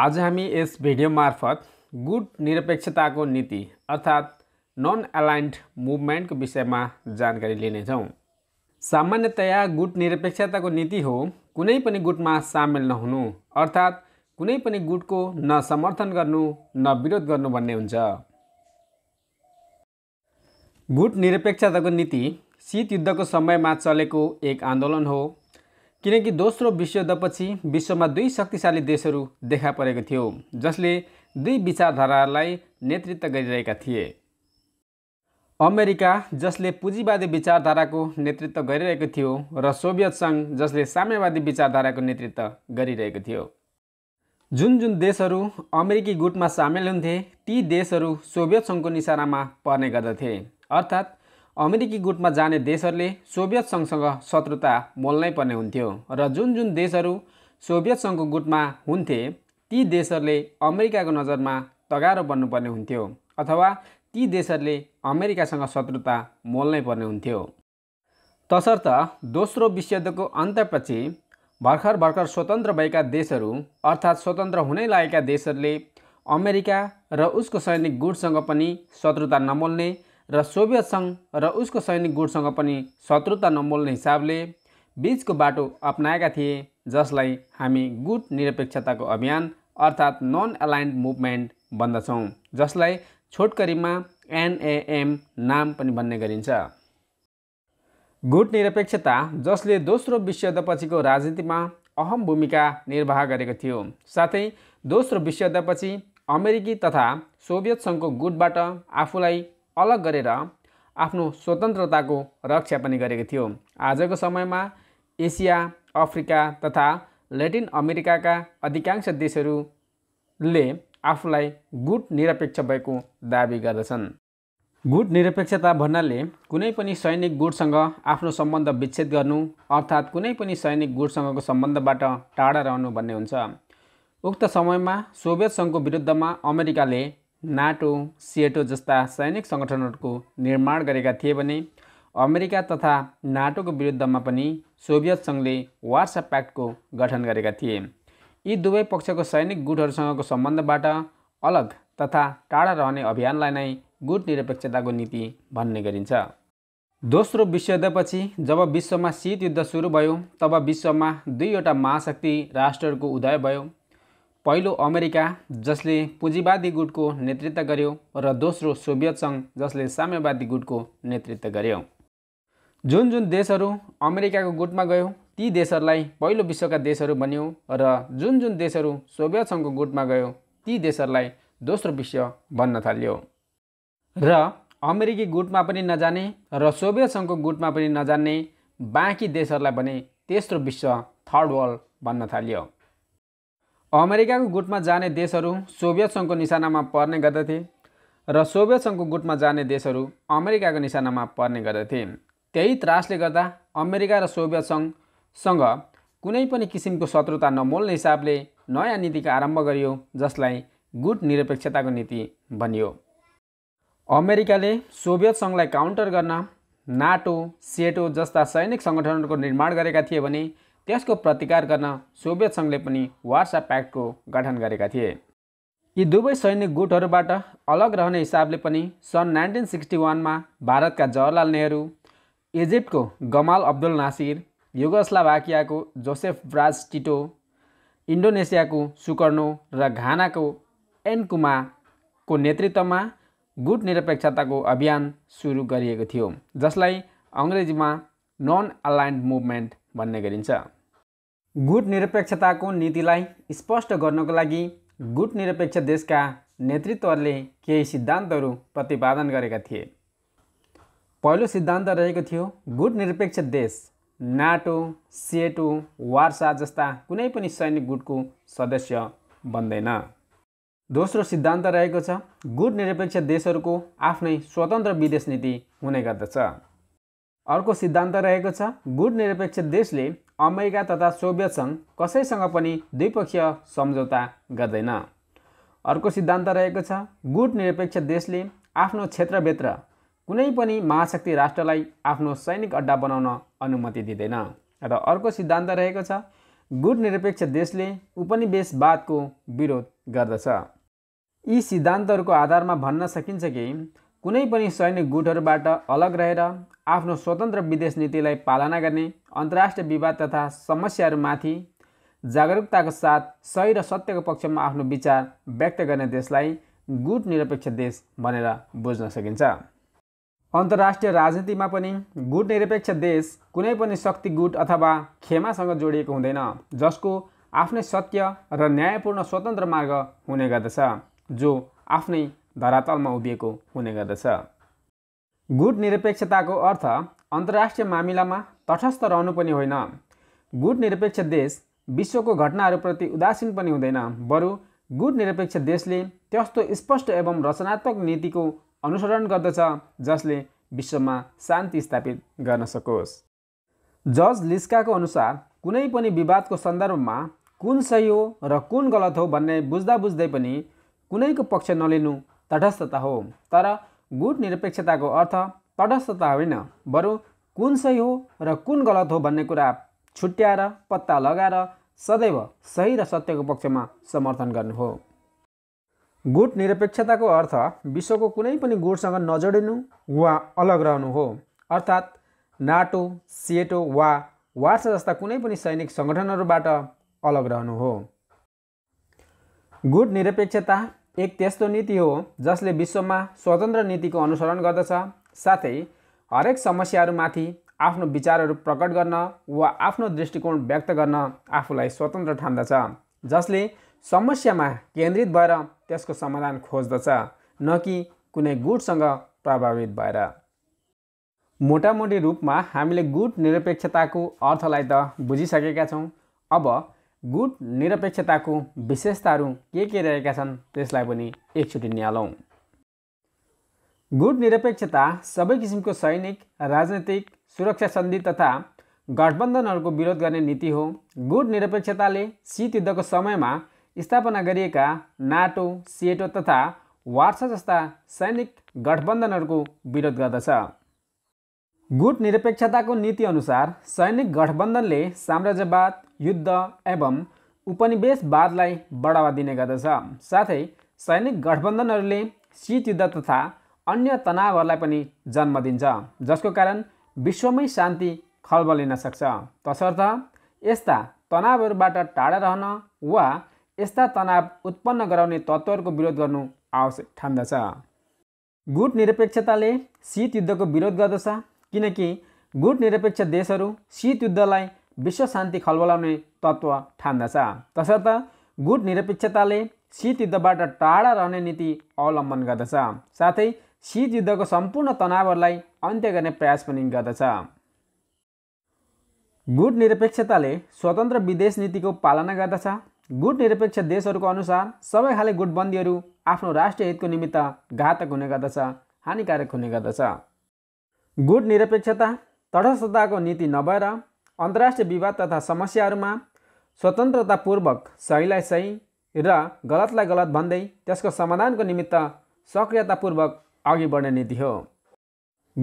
आज हामी यस भिडियो मार्फत गुट निरपेक्षताको नीति अर्थात् नन एलाइन्ड मुभमेन्टको विषयमा जानकारी लिनेछौँ सामान्यतया गुट निरपेक्षताको नीति हो कुनै पनि गुटमा सामेल नहुनु अर्थात् कुनै पनि गुटको न समर्थन गर्नु न विरोध गर्नु भन्ने हुन्छ गुट निरपेक्षताको नीति युद्धको समयमा चलेको एक आन्दोलन हो किनकि दोस्रो विश्वयुद्धपछि विश्वमा दुई शक्तिशाली देशहरू देखा परेको थियो जसले दुई विचारधारालाई नेतृत्व गरिरहेका थिए अमेरिका जसले पुँजीवादी विचारधाराको नेतृत्व गरिरहेको थियो र सोभियत सङ्घ जसले साम्यवादी विचारधाराको नेतृत्व गरिरहेको थियो जुन जुन देशहरू अमेरिकी गुटमा सामेल हुन्थे ती देशहरू सोभियत सङ्घको निशानामा पर्ने गर्दथे अर्थात् अमेरिकी गुटमा जाने देशहरूले सोभियत सङ्घसँग शत्रुता मोल्नै पर्ने हुन्थ्यो र जुन जुन देशहरू सोभियत सङ्घको गुटमा हुन्थे ती देशहरूले अमेरिकाको नजरमा तगारो बन्नुपर्ने हुन्थ्यो अथवा ती देशहरूले अमेरिकासँग शत्रुता मोल्नै पर्ने हुन्थ्यो तसर्थ दोस्रो विश्वयुद्धको अन्त्यपछि भर्खर भर्खर स्वतन्त्र भएका देशहरू अर्थात् स्वतन्त्र हुनै लागेका देशहरूले अमेरिका र उसको सैनिक गुटसँग पनि शत्रुता नमोल्ने र सोभियत सङ्घ र उसको सैनिक गुटसँग पनि शत्रुता नमोल्ने हिसाबले बिचको बाटो अप्नाएका थिए जसलाई हामी गुट निरपेक्षताको अभियान अर्थात् नन एलाइन्ड मुभमेन्ट भन्दछौँ जसलाई छोटकरीमा एनएएम नाम पनि भन्ने गरिन्छ गुट निरपेक्षता जसले दोस्रो विश्वयुद्धपछिको राजनीतिमा अहम भूमिका निर्वाह गरेको थियो साथै दोस्रो विश्वयुद्धपछि अमेरिकी तथा सोभियत सङ्घको गुटबाट आफूलाई अलग गरेर आफ्नो स्वतन्त्रताको रक्षा पनि गरेको थियो आजको समयमा एसिया अफ्रिका तथा ल्याटिन अमेरिकाका अधिकांश देशहरूले आफूलाई गुट निरपेक्ष भएको दावी गर्दछन् गुट निरपेक्षता भन्नाले कुनै पनि सैनिक गुटसँग आफ्नो सम्बन्ध विच्छेद गर्नु अर्थात् कुनै पनि सैनिक गुटसँगको सम्बन्धबाट टाढा रहनु भन्ने हुन्छ उक्त समयमा सोभियत सङ्घको विरुद्धमा अमेरिकाले नाटो सिएटो जस्ता सैनिक सङ्गठनहरूको निर्माण गरेका थिए भने अमेरिका तथा नाटोको विरुद्धमा पनि सोभियत सङ्घले वार्सा प्याक्टको गठन गरेका थिए यी दुवै पक्षको सैनिक गुटहरूसँगको सम्बन्धबाट अलग तथा टाढा रहने अभियानलाई नै गुट निरपेक्षताको नीति भन्ने गरिन्छ दोस्रो विश्वयुद्धपछि जब विश्वमा शीत युद्ध सुरु भयो तब विश्वमा दुईवटा महाशक्ति राष्ट्रहरूको उदय भयो पहिलो अमेरिका जसले पुँजीवादी गुटको नेतृत्व गर्यो र दोस्रो सोभियत सङ्घ जसले साम्यवादी गुटको नेतृत्व गर्यो जुन जुन देशहरू अमेरिकाको गुटमा गयो ती देशहरूलाई पहिलो विश्वका देशहरू बन्यो र जुन जुन देशहरू सोभियत सङ्घको गुटमा गयो ती देशहरूलाई दोस्रो विश्व बन्न थाल्यो र अमेरिकी गुटमा पनि नजाने र सोभियत सङ्घको गुटमा पनि नजान्ने बाँकी देशहरूलाई पनि तेस्रो विश्व थर्ड वर्ल्ड भन्न थाल्यो अमेरिकाको गुटमा जाने देशहरू सोभियत सङ्घको निशानामा पर्ने गर्दथे र सोभियत सङ्घको गुटमा जाने देशहरू अमेरिकाको निशानामा पर्ने गर्दथे त्यही त्रासले गर्दा अमेरिका र सोभियत सङ्घसँग कुनै पनि किसिमको शत्रुता नमोल्ने हिसाबले नयाँ नीतिको आरम्भ गरियो जसलाई गुट निरपेक्षताको नीति भनियो अमेरिकाले सोभियत सङ्घलाई काउन्टर गर्न नाटो सेटो जस्ता सैनिक सङ्गठनहरूको निर्माण गरेका थिए भने त्यसको प्रतिकार गर्न सोभियत सङ्घले पनि वार्सा प्याक्टको गठन गरेका थिए यी दुवै सैनिक गुटहरूबाट अलग रहने हिसाबले पनि सन् नाइन्टिन सिक्सटी वानमा भारतका जवाहरलाल नेहरू इजिप्टको गमाल अब्दुल नासिर युगोस्लाभाकियाको जोसेफ ब्राज टिटो इन्डोनेसियाको सुकर्णो र घानाको एनकुमाको नेतृत्वमा गुट निरपेक्षताको अभियान सुरु गरिएको थियो जसलाई अङ्ग्रेजीमा नन अलाइन्ड मुभमेन्ट भन्ने गरिन्छ गुट निरपेक्षताको नीतिलाई स्पष्ट गर्नको लागि गुट निरपेक्ष देशका नेतृत्वहरूले केही सिद्धान्तहरू प्रतिपादन गरेका थिए पहिलो सिद्धान्त रहेको थियो गुट निरपेक्ष देश नाटो सेटो वार्सा जस्ता कुनै पनि सैनिक गुटको सदस्य बन्दैन दोस्रो सिद्धान्त रहेको छ गुट निरपेक्ष देशहरूको आफ्नै स्वतन्त्र विदेश नीति हुने गर्दछ अर्को सिद्धान्त रहेको छ गुड निरपेक्ष देशले अमेरिका तथा सोभियत सङ्घ कसैसँग पनि द्विपक्षीय सम्झौता गर्दैन अर्को सिद्धान्त रहेको छ गुट निरपेक्ष देशले आफ्नो क्षेत्रभित्र कुनै पनि महाशक्ति राष्ट्रलाई आफ्नो सैनिक अड्डा बनाउन अनुमति दिँदैन र अर्को सिद्धान्त रहेको छ गुट निरपेक्ष देशले उपनिवेशवादको विरोध गर्दछ यी सिद्धान्तहरूको आधारमा भन्न सकिन्छ कि कुनै पनि सैनिक गुटहरूबाट अलग रहेर आफ्नो स्वतन्त्र विदेश नीतिलाई पालना गर्ने अन्तर्राष्ट्रिय विवाद तथा समस्याहरूमाथि जागरुकताको साथ सही र सत्यको पक्षमा आफ्नो विचार व्यक्त गर्ने देशलाई गुट निरपेक्ष देश भनेर बुझ्न सकिन्छ अन्तर्राष्ट्रिय राजनीतिमा पनि गुट निरपेक्ष देश कुनै पनि शक्ति गुट अथवा खेमासँग जोडिएको हुँदैन जसको आफ्नै सत्य र न्यायपूर्ण स्वतन्त्र मार्ग हुने गर्दछ जो आफ्नै धरातलमा उभिएको हुने गर्दछ गुट निरपेक्षताको अर्थ अन्तर्राष्ट्रिय मामिलामा तटस्थ रहनु पनि होइन गुट निरपेक्ष देश विश्वको घटनाहरूप्रति उदासीन पनि हुँदैन बरु गुट निरपेक्ष देशले त्यस्तो स्पष्ट एवं रचनात्मक नीतिको अनुसरण गर्दछ जसले विश्वमा शान्ति स्थापित गर्न सकोस् जज लिस्काको अनुसार कुनै पनि विवादको सन्दर्भमा कुन सही हो र कुन गलत हो भन्ने बुझ्दा बुझ्दै पनि कुनैको पक्ष नलिनु तटस्थता हो तर गुट निरपेक्षताको अर्थ तटस्थता होइन बरु कुन सही हो र कुन गलत हो भन्ने कुरा छुट्याएर पत्ता लगाएर सदैव सही र सत्यको पक्षमा समर्थन गर्नु हो गुट निरपेक्षताको अर्थ विश्वको कुनै पनि गुटसँग नजोडिनु वा अलग रहनु हो अर्थात् नाटो सिएटो वा वार्स जस्ता कुनै पनि सैनिक सङ्गठनहरूबाट अलग रहनु हो गुट निरपेक्षता एक त्यस्तो नीति हो जसले विश्वमा स्वतन्त्र नीतिको अनुसरण गर्दछ साथै हरेक समस्याहरूमाथि आफ्नो विचारहरू प्रकट गर्न वा आफ्नो दृष्टिकोण व्यक्त गर्न आफूलाई स्वतन्त्र ठान्दछ जसले समस्यामा केन्द्रित भएर त्यसको समाधान खोज्दछ न कि कुनै गुटसँग प्रभावित भएर मोटामोटी रूपमा हामीले गुट निरपेक्षताको अर्थलाई त बुझिसकेका छौँ अब गुट निरपेक्षताको विशेषताहरू के के रहेका छन् त्यसलाई पनि एकचोटि निहालौँ गुट निरपेक्षता सबै किसिमको सैनिक राजनैतिक सुरक्षा सन्धि तथा गठबन्धनहरूको विरोध गर्ने नीति हो गुट निरपेक्षताले शीत युद्धको समयमा स्थापना गरिएका नाटो सिएटो तथा वार्सा जस्ता सैनिक गठबन्धनहरूको विरोध गर्दछ गुट निरपेक्षताको नीतिअनुसार सैनिक गठबन्धनले साम्राज्यवाद युद्ध एवं उपनिवेशवादलाई बढावा दिने गर्दछ साथै सैनिक गठबन्धनहरूले शीत युद्ध तथा अन्य तनावहरूलाई पनि जन्म दिन्छ जसको कारण विश्वमै शान्ति खलबलिन सक्छ तसर्थ यस्ता तनावहरूबाट टाढा रहन वा यस्ता तनाव उत्पन्न गराउने तत्त्वहरूको विरोध गर्नु आवश्यक ठान्दछ गुट निरपेक्षताले शीत युद्धको विरोध गर्दछ किनकि गुट निरपेक्ष देशहरू शीत युद्धलाई विश्व शान्ति खलबलाउने तत्त्व ठान्दछ तसर्थ गुट निरपेक्षताले शीत युद्धबाट टाढा रहने नीति अवलम्बन गर्दछ साथै शीत युद्धको सम्पूर्ण तनावहरूलाई अन्त्य गर्ने प्रयास पनि गर्दछ गुट निरपेक्षताले स्वतन्त्र विदेश नीतिको पालना गर्दछ गुट निरपेक्ष देशहरूको अनुसार सबै खाले गुटबन्दीहरू आफ्नो राष्ट्रिय हितको निमित्त घातक हुने गर्दछ हानिकारक हुने गर्दछ गुट निरपेक्षता तटस्थताको नीति नभएर अन्तर्राष्ट्रिय विवाद तथा समस्याहरूमा स्वतन्त्रतापूर्वक सहीलाई सही र गलतलाई गलत भन्दै त्यसको समाधानको निमित्त सक्रियतापूर्वक अघि बढ्ने नीति हो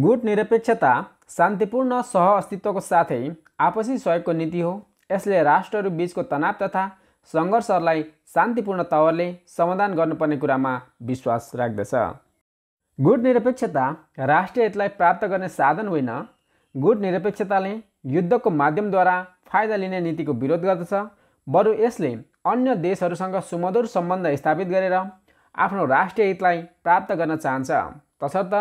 गुट निरपेक्षता शान्तिपूर्ण अस्तित्वको साथै आपसी सहयोगको नीति हो यसले राष्ट्रहरू बिचको तनाव तथा सङ्घर्षहरूलाई शान्तिपूर्ण तवरले समाधान गर्नुपर्ने कुरामा विश्वास राख्दछ गुट निरपेक्षता राष्ट्रिय हितलाई प्राप्त गर्ने साधन होइन गुट निरपेक्षताले युद्धको माध्यमद्वारा फाइदा लिने नीतिको विरोध गर्दछ बरु यसले अन्य देशहरूसँग सुमधुर सम्बन्ध स्थापित गरेर आफ्नो राष्ट्रिय हितलाई प्राप्त गर्न चाहन्छ तसर्थ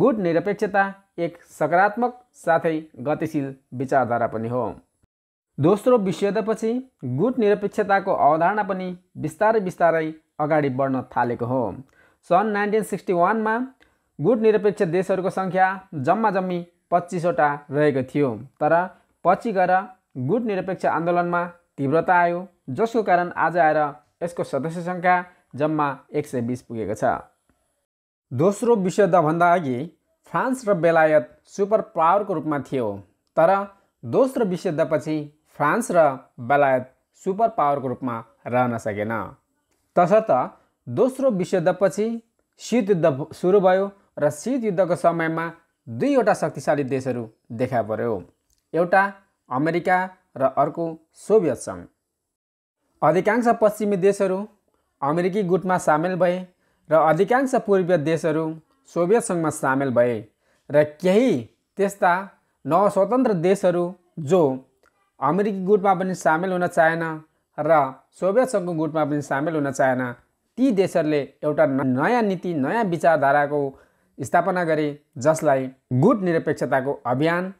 गुट निरपेक्षता एक सकारात्मक साथै गतिशील विचारधारा पनि हो दोस्रो विश्वयुद्धपछि गुट निरपेक्षताको अवधारणा पनि बिस्तारै बिस्तारै अगाडि बढ्न थालेको हो सन् नाइन्टिन सिक्सटी वानमा गुट निरपेक्ष देशहरूको सङ्ख्या जम्मा जम्मी पच्चिसवटा रहेको थियो तर पछि गएर गुट निरपेक्ष आन्दोलनमा तीव्रता आयो जसको कारण आज आएर यसको सदस्य सङ्ख्या जम्मा एक सय बिस पुगेको छ दोस्रो विश्वयुद्धभन्दा अघि फ्रान्स र बेलायत सुपर पावरको रूपमा थियो तर दोस्रो विश्वयुद्धपछि फ्रान्स र बेलायत सुपर पावरको रूपमा रहन सकेन तसर्थ दोस्रो विश्वयुद्धपछि शीतयुद्ध सुरु भयो र शीतयुद्धको समयमा दुईवटा शक्तिशाली देशहरू देखा पर्यो एउटा अमेरिका र अर्को सोभियत सङ्घ अधिकांश पश्चिमी देशहरू अमेरिकी गुटमा सामेल भए र अधिकांश पूर्वीय देशहरू सोभियत सङ्घमा सामेल भए र केही त्यस्ता नवस्वतन्त्र देशहरू जो अमेरिकी गुटमा पनि सामेल हुन चाहेन र सोभियत सङ्घको गुटमा पनि सामेल हुन चाहेन ती देशहरूले एउटा नयाँ नीति नयाँ विचारधाराको स्थापना गरे जसलाई गुट निरपेक्षताको अभियान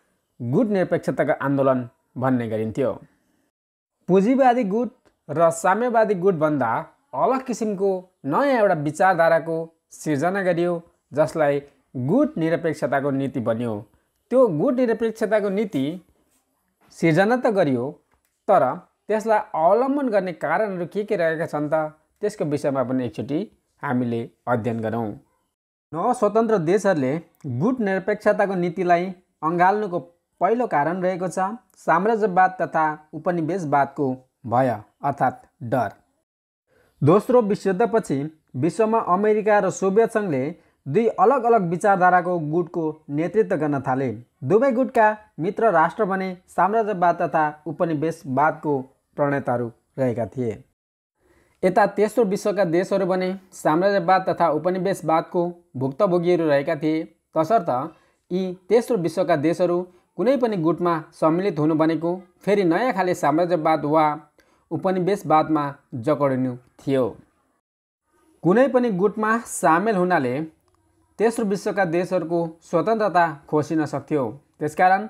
गुट निरपेक्षताको आन्दोलन भन्ने गरिन्थ्यो पुँजीवादी गुट र साम्यवादी गुटभन्दा अलग किसिमको नयाँ एउटा विचारधाराको सिर्जना गरियो जसलाई गुट निरपेक्षताको नीति बन्यो त्यो गुट निरपेक्षताको नीति सिर्जना त गरियो तर त्यसलाई अवलम्बन गर्ने कारणहरू के के रहेका छन् त त्यसको विषयमा पनि एकचोटि हामीले अध्ययन गरौँ नवस्वतन्त्र स्वतन्त्र देशहरूले गुट निरपेक्षताको नीतिलाई अँगाल्नुको पहिलो कारण रहेको छ साम्राज्यवाद तथा उपनिवेशवादको भय अर्थात् डर दोस्रो विश्वयुद्धपछि विश्वमा अमेरिका र सोभियत सङ्घले दुई अलग अलग विचारधाराको गुटको नेतृत्व गर्न थाले दुवै गुटका मित्र राष्ट्र बने साम्राज्यवाद तथा उपनिवेशवादको प्रणेताहरू रहेका थिए यता तेस्रो विश्वका देशहरू भने साम्राज्यवाद तथा उपनिवेशवादको भुक्तभोगीहरू रहेका थिए तसर्थ यी तेस्रो विश्वका देशहरू कुनै पनि गुटमा सम्मिलित हुनु भनेको फेरि नयाँ खाले साम्राज्यवाद वा उपनिवेशवादमा जकडिनु थियो कुनै पनि गुटमा सामेल हुनाले तेस्रो विश्वका देशहरूको स्वतन्त्रता खोसिन सक्थ्यो त्यसकारण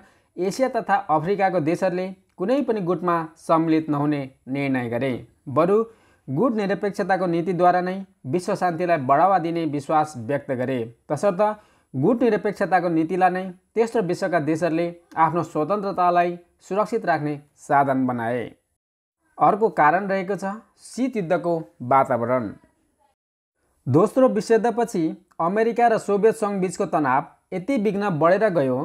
एसिया तथा अफ्रिकाको देशहरूले कुनै पनि गुटमा सम्मिलित नहुने निर्णय गरे बरु गुट निरपेक्षताको नीतिद्वारा नै विश्व शान्तिलाई बढावा दिने विश्वास व्यक्त गरे तसर्थ गुट निरपेक्षताको नीतिलाई नै तेस्रो विश्वका देशहरूले आफ्नो स्वतन्त्रतालाई सुरक्षित राख्ने साधन बनाए अर्को कारण रहेको छ शीत युद्धको वातावरण दोस्रो विश्वयुद्धपछि अमेरिका र सोभियत सङ्घबीचको तनाव यति विघ्न बढेर गयो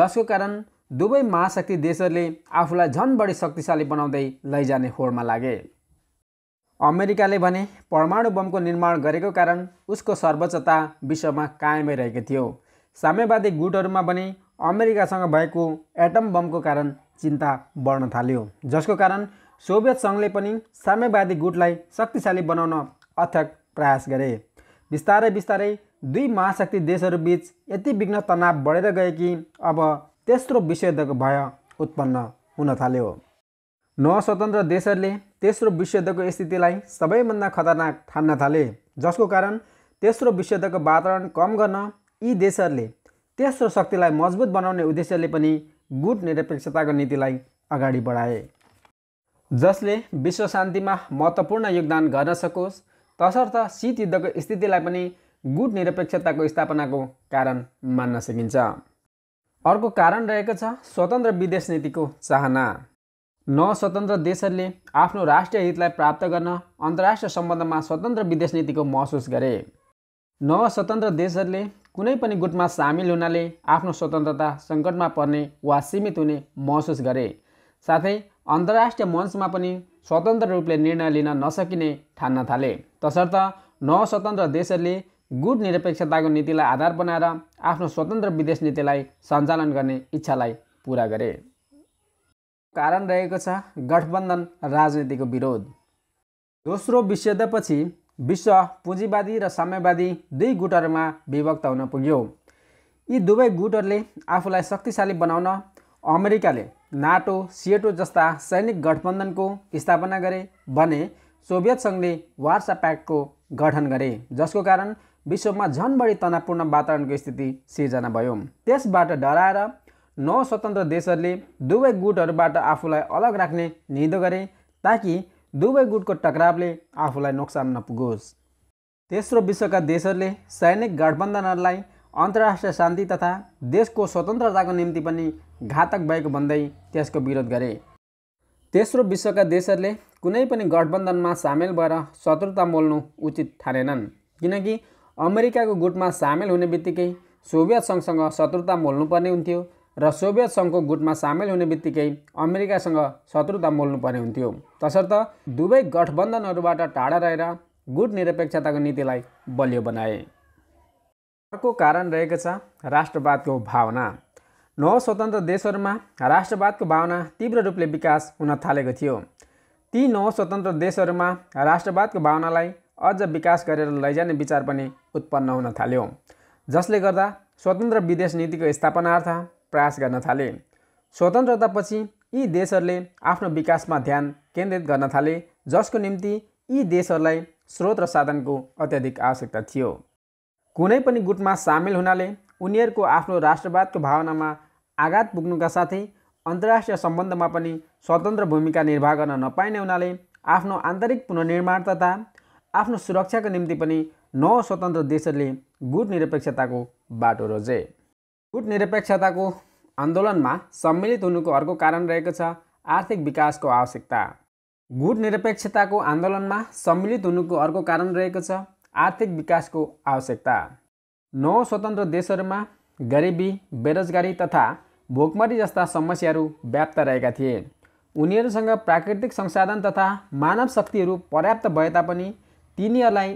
जसको कारण दुवै महाशक्ति देशहरूले आफूलाई झन् बढी शक्तिशाली बनाउँदै लैजाने होडमा लागे अमेरिकाले भने परमाणु बमको निर्माण गरेको कारण उसको सर्वोच्चता विश्वमा कायमै रहेको थियो साम्यवादी गुटहरूमा भने अमेरिकासँग भएको एटम बमको कारण चिन्ता बढ्न थाल्यो जसको कारण सोभियत सङ्घले पनि साम्यवादी गुटलाई शक्तिशाली बनाउन अथक प्रयास गरे बिस्तारै बिस्तारै दुई महाशक्ति देशहरूबीच यति विघ्न तनाव बढेर गए कि अब तेस्रो विश्वयुद्धको भय उत्पन्न हुन थाल्यो नस्वतन्त्र देशहरूले तेस्रो विश्वयुद्धको स्थितिलाई सबैभन्दा खतरनाक ठान्न थाले जसको कारण तेस्रो विश्वयुद्धको वातावरण कम गर्न यी देशहरूले तेस्रो शक्तिलाई मजबुत बनाउने उद्देश्यले पनि गुट निरपेक्षताको नीतिलाई अगाडि बढाए जसले विश्व शान्तिमा महत्त्वपूर्ण योगदान गर्न सकोस् तसर्थ शीत युद्धको स्थितिलाई पनि गुट निरपेक्षताको स्थापनाको कारण मान्न सकिन्छ अर्को कारण रहेको छ स्वतन्त्र विदेश नीतिको चाहना न स्वतन्त्र देशहरूले आफ्नो राष्ट्रिय हितलाई प्राप्त गर्न अन्तर्राष्ट्रिय सम्बन्धमा स्वतन्त्र विदेश नीतिको महसुस गरे न स्वतन्त्र देशहरूले कुनै पनि गुटमा सामेल हुनाले आफ्नो स्वतन्त्रता सङ्कटमा पर्ने वा सीमित हुने महसुस गरे साथै अन्तर्राष्ट्रिय मञ्चमा पनि स्वतन्त्र रूपले निर्णय लिन नसकिने ठान्न थाले तसर्थ न स्वतन्त्र देशहरूले गुट निरपेक्षताको नीतिलाई आधार बनाएर आफ्नो स्वतन्त्र विदेश नीतिलाई सञ्चालन गर्ने इच्छालाई पुरा गरे कारण रहेको छ गठबन्धन राजनीतिको विरोध दोस्रो विश्वयुद्धपछि विश्व पुँजीवादी र साम्यवादी दुई गुटहरूमा विभक्त हुन पुग्यो यी दुवै गुटहरूले आफूलाई शक्तिशाली बनाउन अमेरिकाले नाटो सिएटो जस्ता सैनिक गठबन्धनको स्थापना गरे भने सोभियत सङ्घले वार्सा प्याक्टको गठन गरे जसको कारण विश्वमा झन बढी तनावपूर्ण वातावरणको स्थिति सिर्जना भयो त्यसबाट डराएर नौ स्वतन्त्र देशहरूले दुवै गुटहरूबाट आफूलाई अलग राख्ने निधो गरे ताकि दुवै गुटको टक्रावले आफूलाई नोक्सान नपुगोस् तेस्रो विश्वका देशहरूले सैनिक गठबन्धनहरूलाई अन्तर्राष्ट्रिय शान्ति तथा देशको स्वतन्त्रताको निम्ति पनि घातक भएको भन्दै त्यसको विरोध गरे तेस्रो विश्वका देशहरूले कुनै पनि गठबन्धनमा सामेल भएर शत्रुता मोल्नु उचित ठानेनन् किनकि अमेरिकाको गुटमा सामेल हुने बित्तिकै सोभियत सङ्घसँग शत्रुता मोल्नुपर्ने हुन्थ्यो र सोभियत सङ्घको गुटमा सामेल हुने बित्तिकै अमेरिकासँग शत्रुता मोल्नु पर्ने हुन्थ्यो तसर्थ दुवै गठबन्धनहरूबाट टाढा रहेर गुट निरपेक्षताको नीतिलाई बलियो बनाए अर्को कारण रहेको छ राष्ट्रवादको भावना नौ स्वतन्त्र देशहरूमा राष्ट्रवादको भावना तीव्र रूपले विकास हुन थालेको थियो ती नौ स्वतन्त्र देशहरूमा राष्ट्रवादको भावनालाई अझ विकास गरेर लैजाने विचार पनि उत्पन्न हुन थाल्यो जसले गर्दा स्वतन्त्र विदेश नीतिको स्थापनार्थ प्रयास गर्न थाले स्वतन्त्रतापछि यी देशहरूले आफ्नो विकासमा ध्यान केन्द्रित गर्न थाले जसको निम्ति यी देशहरूलाई स्रोत र साधनको अत्याधिक आवश्यकता थियो कुनै पनि गुटमा सामेल हुनाले उनीहरूको आफ्नो राष्ट्रवादको भावनामा आघात पुग्नुका साथै अन्तर्राष्ट्रिय सम्बन्धमा पनि स्वतन्त्र भूमिका निर्वाह गर्न नपाइने हुनाले आफ्नो आन्तरिक पुनर्निर्माण तथा आफ्नो सुरक्षाको निम्ति पनि नौ स्वतन्त्र देशहरूले गुट निरपेक्षताको बाटो रोजे गुट निरपेक्षताको आन्दोलनमा सम्मिलित हुनुको अर्को कारण रहेको छ आर्थिक विकासको आवश्यकता गुट निरपेक्षताको आन्दोलनमा सम्मिलित हुनुको अर्को कारण रहेको छ आर्थिक विकासको आवश्यकता नौ स्वतन्त्र देशहरूमा गरिबी बेरोजगारी तथा भोकमरी जस्ता समस्याहरू व्याप्त रहेका थिए उनीहरूसँग प्राकृतिक संसाधन तथा मानव शक्तिहरू पर्याप्त भए तापनि तिनीहरूलाई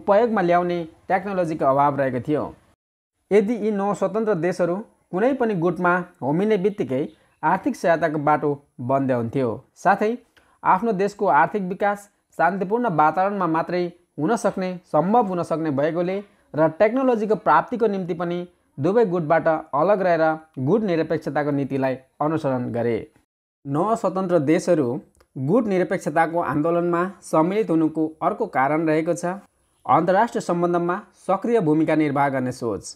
उपयोगमा ल्याउने टेक्नोलोजीको अभाव रहेको थियो यदि यी नौ स्वतन्त्र देशहरू कुनै पनि गुटमा होमिने बित्तिकै आर्थिक सहायताको बाटो बन्द हुन्थ्यो साथै आफ्नो देशको आर्थिक विकास शान्तिपूर्ण वातावरणमा मात्रै हुन सक्ने सम्भव हुन सक्ने भएकोले र टेक्नोलोजीको प्राप्तिको निम्ति पनि दुवै गुटबाट अलग रहेर गुट निरपेक्षताको नीतिलाई अनुसरण गरे नौ स्वतन्त्र देशहरू गुट निरपेक्षताको आन्दोलनमा सम्मिलित हुनुको अर्को कारण रहेको छ अन्तर्राष्ट्रिय सम्बन्धमा सक्रिय भूमिका निर्वाह गर्ने सोच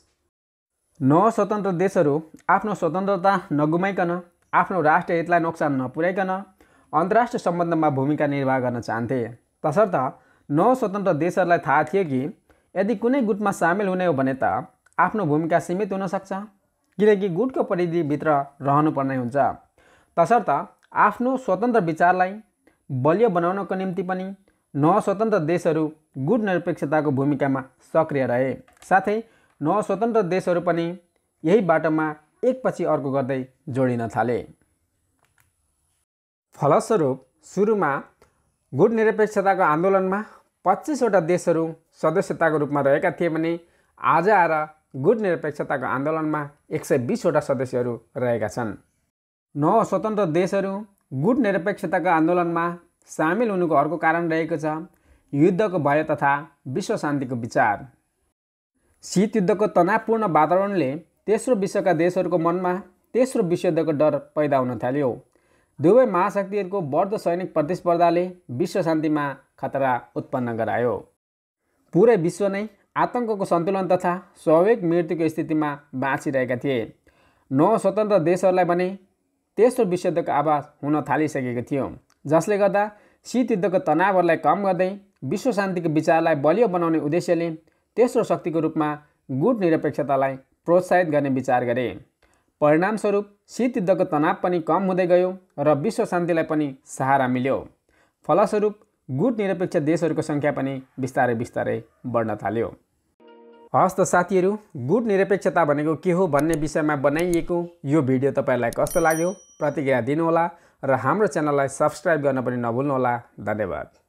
स्वतन्त्र देशहरू आफ्नो स्वतन्त्रता नगुमाइकन आफ्नो राष्ट्रिय हितलाई नोक्सान नपुर्याइकन अन्तर्राष्ट्रिय सम्बन्धमा भूमिका निर्वाह गर्न चाहन्थे तसर्थ स्वतन्त्र देशहरूलाई थाहा थियो कि यदि कुनै गुटमा सामेल हुने हो भने त आफ्नो भूमिका सीमित हुनसक्छ किनकि गुटको परिधिभित्र रहनुपर्ने हुन्छ तसर्थ आफ्नो स्वतन्त्र विचारलाई बलियो बनाउनको निम्ति पनि स्वतन्त्र देशहरू गुट निरपेक्षताको भूमिकामा सक्रिय रहे साथै नौ स्वतन्त्र देशहरू पनि यही बाटोमा एकपछि अर्को गर्दै जोडिन थाले फलस्वरूप सुरुमा गुट निरपेक्षताको आन्दोलनमा पच्चिसवटा देशहरू सदस्यताको रूपमा रहेका थिए भने आज आएर गुट निरपेक्षताको आन्दोलनमा एक सय बिसवटा सदस्यहरू रहेका छन् नौ स्वतन्त्र देशहरू गुट निरपेक्षताको आन्दोलनमा सामेल हुनुको अर्को कारण रहेको छ युद्धको भय तथा विश्व शान्तिको विचार शीतयुद्धको तनावपूर्ण वातावरणले तेस्रो विश्वका देशहरूको मनमा तेस्रो विश्वयुद्धको डर पैदा हुन थाल्यो दुवै महाशक्तिहरूको बढ्दो सैनिक प्रतिस्पर्धाले विश्व शान्तिमा खतरा उत्पन्न गरायो पुरै विश्व नै आतङ्कको सन्तुलन तथा स्वाभाविक मृत्युको स्थितिमा बाँचिरहेका थिए नौ स्वतन्त्र देशहरूलाई भने तेस्रो विश्वयुद्धको आवाज हुन थालिसकेको थियो जसले गर्दा शीतयुद्धको तनावहरूलाई कम गर्दै विश्व शान्तिको विचारलाई बलियो बनाउने उद्देश्यले तेस्रो शक्तिको रूपमा गुट निरपेक्षतालाई प्रोत्साहित गर्ने विचार गरे परिणामस्वरूप शीत युद्धको तनाव पनि कम हुँदै गयो र विश्व शान्तिलाई पनि सहारा मिल्यो फलस्वरूप गुट निरपेक्ष देशहरूको सङ्ख्या पनि बिस्तारै बिस्तारै बढ्न थाल्यो हस्त साथीहरू गुट निरपेक्षता भनेको के हो भन्ने विषयमा बनाइएको यो भिडियो तपाईँलाई कस्तो लाग्यो प्रतिक्रिया दिनुहोला र हाम्रो च्यानललाई सब्सक्राइब गर्न पनि नभुल्नुहोला धन्यवाद